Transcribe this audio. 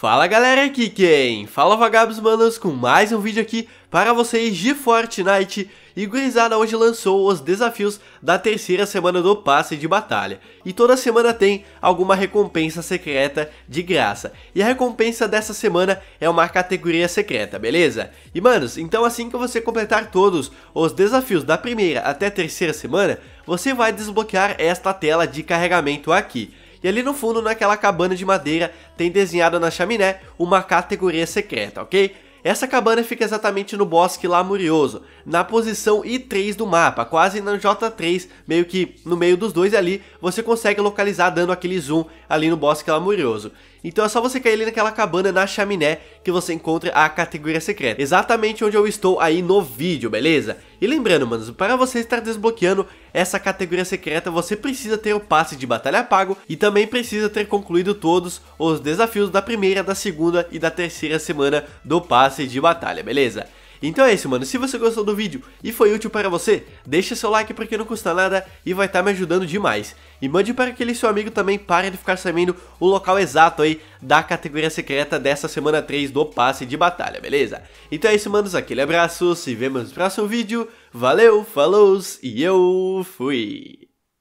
Fala galera, aqui quem? Fala vagabos manos com mais um vídeo aqui para vocês de Fortnite e Gurizada hoje lançou os desafios da terceira semana do passe de batalha e toda semana tem alguma recompensa secreta de graça e a recompensa dessa semana é uma categoria secreta, beleza? E manos, então assim que você completar todos os desafios da primeira até terceira semana, você vai desbloquear esta tela de carregamento aqui e ali no fundo, naquela cabana de madeira, tem desenhada na chaminé uma categoria secreta, ok? Essa cabana fica exatamente no bosque lamurioso, na posição I3 do mapa, quase na J3, meio que no meio dos dois ali, você consegue localizar dando aquele zoom ali no bosque lamurioso. Então é só você cair ali naquela cabana na chaminé que você encontra a categoria secreta, exatamente onde eu estou aí no vídeo, beleza? E lembrando, manos, para você estar desbloqueando essa categoria secreta, você precisa ter o passe de batalha pago e também precisa ter concluído todos os desafios da primeira, da segunda e da terceira semana do passe de batalha, beleza? Então é isso, mano. Se você gostou do vídeo e foi útil para você, deixa seu like porque não custa nada e vai estar tá me ajudando demais. E mande para aquele seu amigo também para de ficar sabendo o local exato aí da categoria secreta dessa semana 3 do passe de batalha, beleza? Então é isso, manos. Aquele abraço, se vemos no próximo vídeo. Valeu, falou e eu fui!